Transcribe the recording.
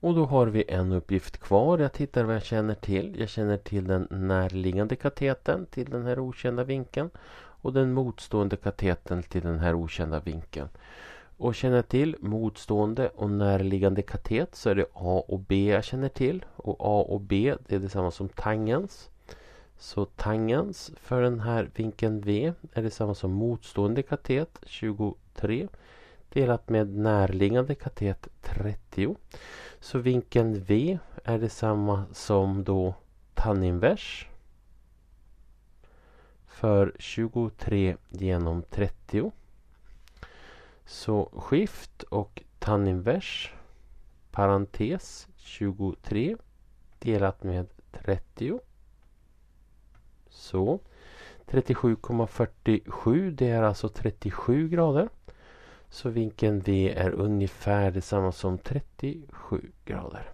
Och då har vi en uppgift kvar. Jag tittar vad jag känner till. Jag känner till den närliggande kateten till den här okända vinkeln. Och den motstående kateten till den här okända vinkeln. Och känner jag till motstående och närliggande katet så är det A och B jag känner till. Och A och B det är detsamma som tangens. Så tangens för den här vinkeln V är detsamma som motstående katet 23 delat med närliggande katet 30. Så vinkeln V är detsamma som då tanninvers för 23 genom 30. Så skift och tanninvers parentes 23 delat med 30. Så 37,47 det är alltså 37 grader. Så vinkeln V är ungefär detsamma som 37 grader.